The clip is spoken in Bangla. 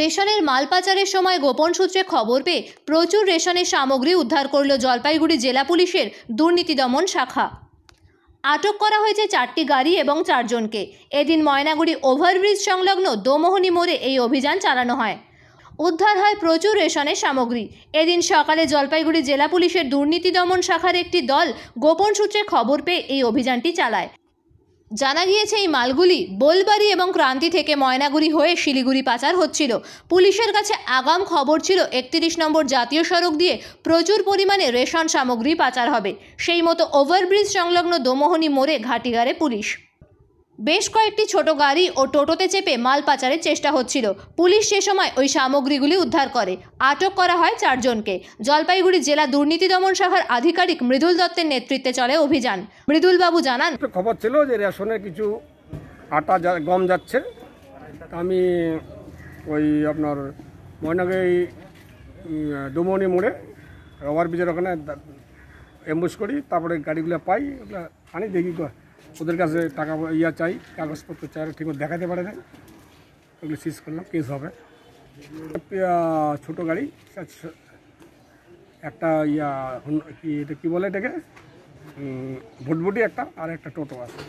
রেশনের মাল পাচারের সময় গোপন সূত্রে খবর পেয়ে প্রচুর রেশনের সামগ্রী উদ্ধার করল জলপাইগুড়ি জেলা পুলিশের দুর্নীতি দমন শাখা আটক করা হয়েছে চারটি গাড়ি এবং চারজনকে এদিন ময়নাগুড়ি ওভারব্রিজ সংলগ্ন দোমোহনী মোড়ে এই অভিযান চালানো হয় উদ্ধার হয় প্রচুর রেশনের সামগ্রী এদিন সকালে জলপাইগুড়ি জেলা পুলিশের দুর্নীতি দমন শাখার একটি দল গোপন সূত্রে খবর পেয়ে এই অভিযানটি চালায় জানা গিয়েছে এই মালগুলি বোলবাড়ি এবং ক্রান্তি থেকে ময়নাগুড়ি হয়ে শিলিগুড়ি পাচার হচ্ছিল পুলিশের কাছে আগাম খবর ছিল একত্রিশ নম্বর জাতীয় সড়ক দিয়ে প্রচুর পরিমাণে রেশন সামগ্রী পাচার হবে সেই মতো ওভারব্রিজ সংলগ্ন দোমোহনী মোড়ে ঘাটিগারে পুলিশ বেশ কয়েকটি ছোট গাড়ি ও টোটোতে চেপে মাল পাচারের চেষ্টা হচ্ছিল পুলিশ সে সময় ওই সামগ্রীগুলি উদ্ধার করে আটক করা হয় চারজনকে জলপাইগুড়ি জেলা দুর্নীতি দমন শাখার আধিকারিক মৃদুল দত্তের নেতৃত্বে চলে অভিযান মৃদুলবাবু জানান খবর ছিল যে রেশনের কিছু আটা গম যাচ্ছে আমি ওই আপনার ময়নাগাই ডুমনি মোড়ে ওভারব্রিজের ব্রিজের ওখানে এম্বুস করি তারপরে গাড়িগুলো পাই আনি দেখি ওদের কাছে টাকা ইয়া চাই কাগজপত্র চাই ঠিক দেখাতে পারে না ওগুলো সিজ করলাম কেস হবে ছোটো গাড়ি একটা ইয়া কি এটা কী বলে এটাকে ভুটভুটি একটা আর একটা টোটো আছে